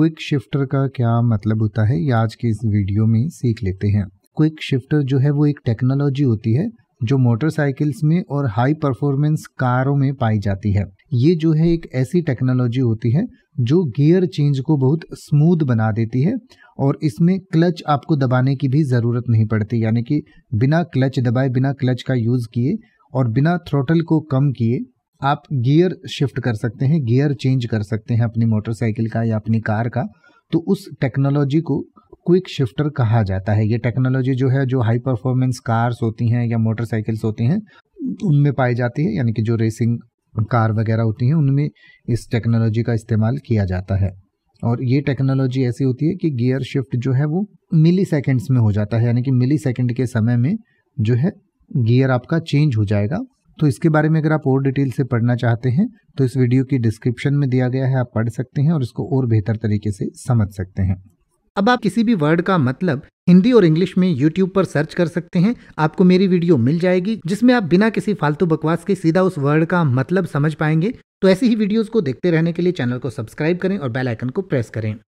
quick shifter का क्या मतलब होता है ये आज के इस वीडियो में सीख लेते हैं क्विक शिफ्टर जो है वो एक टेक्नोलॉजी होती है जो मोटरसाइकिल्स में और हाई परफॉर्मेंस कारों में पाई जाती है ये जो है एक ऐसी टेक्नोलॉजी होती है जो गियर चेंज को बहुत स्मूथ बना देती है और इसमें क्लच आपको दबाने की भी ज़रूरत नहीं पड़ती यानी कि बिना क्लच दबाए बिना क्लच का यूज़ किए और बिना थ्रोटल को कम किए आप गियर शिफ्ट कर सकते हैं गियर चेंज कर सकते हैं अपनी मोटरसाइकिल का या अपनी कार का तो उस टेक्नोलॉजी को क्विक शिफ्टर कहा जाता है ये टेक्नोलॉजी जो है जो हाई परफॉर्मेंस कार्स होती हैं या मोटरसाइकिल्स होती हैं उनमें पाई जाती है यानी कि जो रेसिंग कार वगैरह होती हैं उनमें इस टेक्नोलॉजी का इस्तेमाल किया जाता है और ये टेक्नोलॉजी ऐसी होती है कि गियर शिफ्ट जो है वो मिली सेकेंड्स में हो जाता है यानी कि मिली सेकेंड के समय में जो है गियर आपका चेंज हो जाएगा तो इसके बारे में अगर आप और डिटेल से पढ़ना चाहते हैं तो इस वीडियो की डिस्क्रिप्शन में दिया गया है आप पढ़ सकते हैं और इसको और बेहतर तरीके से समझ सकते हैं अब आप किसी भी वर्ड का मतलब हिंदी और इंग्लिश में YouTube पर सर्च कर सकते हैं आपको मेरी वीडियो मिल जाएगी जिसमें आप बिना किसी फालतू बकवास के सीधा उस वर्ड का मतलब समझ पाएंगे तो ऐसी ही वीडियोस को देखते रहने के लिए चैनल को सब्सक्राइब करें और बेल आइकन को प्रेस करें